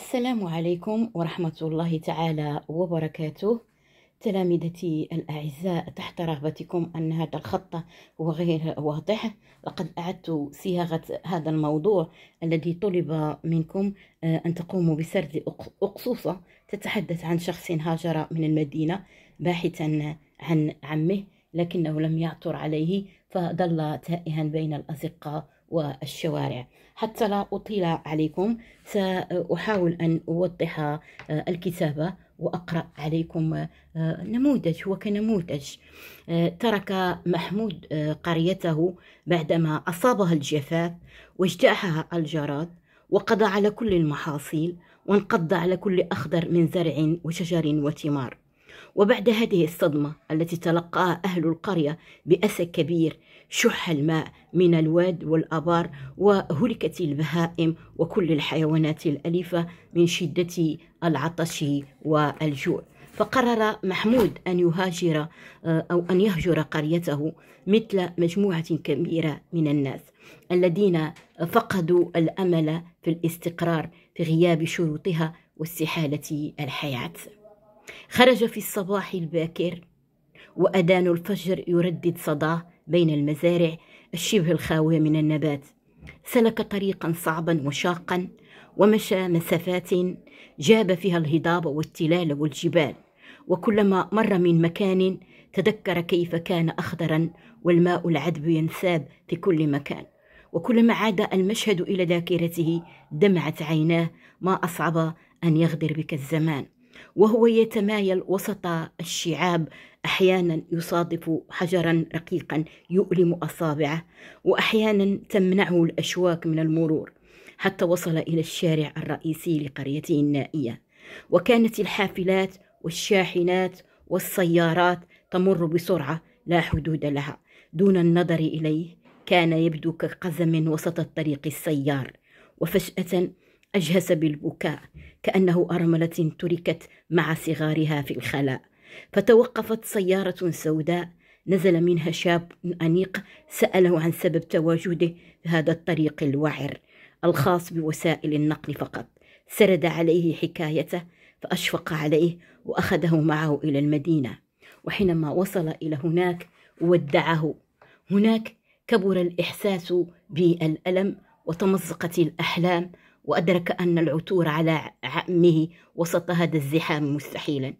السلام عليكم ورحمة الله تعالى وبركاته تلامذتي الأعزاء تحت رغبتكم أن هذا الخط هو غير واضح لقد أعدت صياغة هذا الموضوع الذي طلب منكم آه، أن تقوموا بسرد أقصوصة تتحدث عن شخص هاجر من المدينة باحثا عن عمه لكنه لم يعثر عليه فظل تائها بين الأزقة والشوارع حتى لا أطيل عليكم سأحاول أن أوضح آه، الكتابة وأقرأ عليكم آه، نموذج هو كنموذج آه، ترك محمود قريته بعدما أصابها الجفاف واجتاحها الجراد وقضى على كل المحاصيل وانقض على كل أخضر من زرع وشجر وثمار وبعد هذه الصدمة التي تلقاها أهل القرية بأسى كبير شح الماء من الواد والابار وهلكت البهائم وكل الحيوانات الاليفه من شده العطش والجوع فقرر محمود أن يهاجر أو أن يهجر قريته مثل مجموعة كبيرة من الناس الذين فقدوا الأمل في الاستقرار في غياب شروطها واستحالة الحياة خرج في الصباح الباكر وأذان الفجر يردد صداه بين المزارع الشبه الخاوية من النبات سلك طريقا صعبا وشاقا ومشى مسافات جاب فيها الهضاب والتلال والجبال وكلما مر من مكان تذكر كيف كان أخضرا والماء العذب ينساب في كل مكان وكلما عاد المشهد إلى ذاكرته دمعت عيناه ما أصعب أن يغدر بك الزمان وهو يتمايل وسط الشعاب احيانا يصادف حجرا رقيقا يؤلم اصابعه واحيانا تمنعه الاشواك من المرور حتى وصل الى الشارع الرئيسي لقريته النائيه وكانت الحافلات والشاحنات والسيارات تمر بسرعه لا حدود لها دون النظر اليه كان يبدو كقزم وسط الطريق السيار وفجاه أجهس بالبكاء كأنه أرملة تركت مع صغارها في الخلاء فتوقفت سيارة سوداء نزل منها شاب أنيق سأله عن سبب تواجده في هذا الطريق الوعر الخاص بوسائل النقل فقط سرد عليه حكايته فأشفق عليه وأخذه معه إلى المدينة وحينما وصل إلى هناك ودعه هناك كبر الإحساس بالألم وتمزقت الأحلام وأدرك أن العثور على عمه وسط هذا الزحام مستحيلا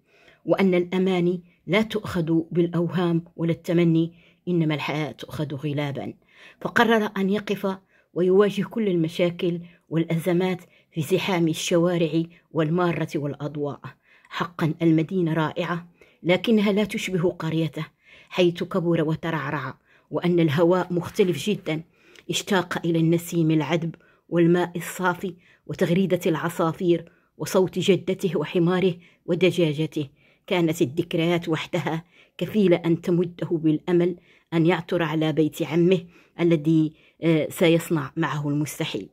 وأن الأماني لا تؤخذ بالأوهام ولا التمني إنما الحياة تؤخذ غلابا فقرر أن يقف ويواجه كل المشاكل والأزمات في زحام الشوارع والمارة والأضواء حقا المدينة رائعة لكنها لا تشبه قريته حيث كبر وترعرع وأن الهواء مختلف جدا اشتاق إلى النسيم العذب والماء الصافي وتغريدة العصافير وصوت جدته وحماره ودجاجته كانت الذكريات وحدها كفيلة أن تمده بالأمل أن يعثر على بيت عمه الذي آه، سيصنع معه المستحيل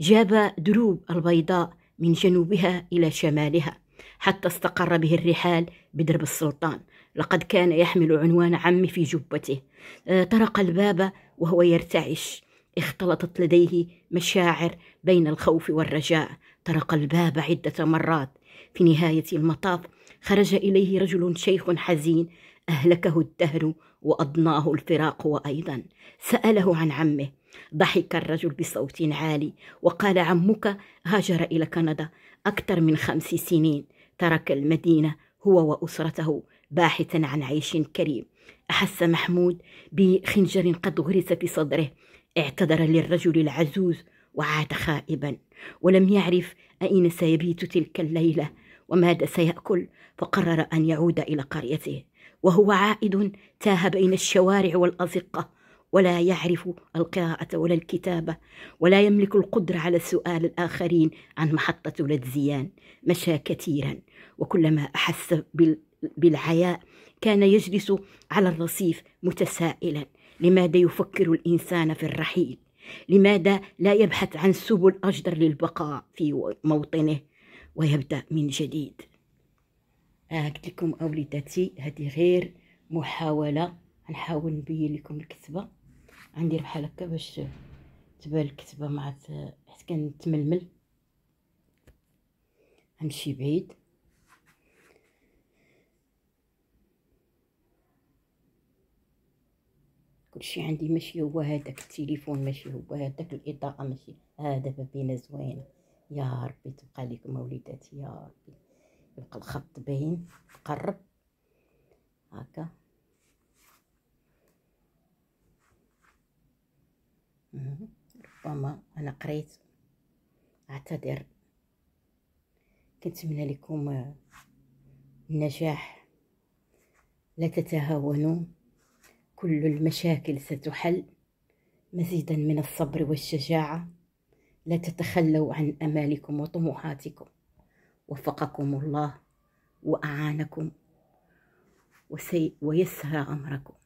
جاب دروب البيضاء من جنوبها إلى شمالها حتى استقر به الرحال بدرب السلطان لقد كان يحمل عنوان عمي في جبته آه، طرق الباب وهو يرتعش اختلطت لديه مشاعر بين الخوف والرجاء طرق الباب عدة مرات في نهاية المطاف خرج إليه رجل شيخ حزين أهلكه الدهر وأضناه الفراق وأيضا سأله عن عمه ضحك الرجل بصوت عالي وقال عمك هاجر إلى كندا أكثر من خمس سنين ترك المدينة هو وأسرته باحثا عن عيش كريم أحس محمود بخنجر قد غرس في صدره اعتذر للرجل العزوز وعاد خائبا ولم يعرف أين سيبيت تلك الليلة وماذا سيأكل فقرر أن يعود إلى قريته وهو عائد تاه بين الشوارع والأزقة ولا يعرف القراءة ولا الكتابة ولا يملك القدرة على سؤال الآخرين عن محطة لدزيان مشى كثيرا وكلما أحس بالعياء كان يجلس على الرصيف متسائلا لماذا يفكر الإنسان في الرحيل؟ لماذا لا يبحث عن سبل أجدر للبقاء في موطنه ويبدأ من جديد؟ قلت لكم أولادتي هذه غير محاولة نحاول نبين لكم الكتبة غندير بحال هكا باش تبان الكتبة مع حيت كنتململ غنمشي بعيد كلشي عندي ماشي هو هذاك التليفون ماشي هو هذاك الاضاءه ماشي هذا دابا زوين زوينه يا ربي تبقى لكم وليداتي يا ربي يبقى الخط باين قرب هكا ربما انا قريت اعتذر كنتمنى لكم النجاح لا تتهاونوا كل المشاكل ستحل مزيدا من الصبر والشجاعة لا تتخلوا عن أمالكم وطموحاتكم وفقكم الله وأعانكم ويسهى أمركم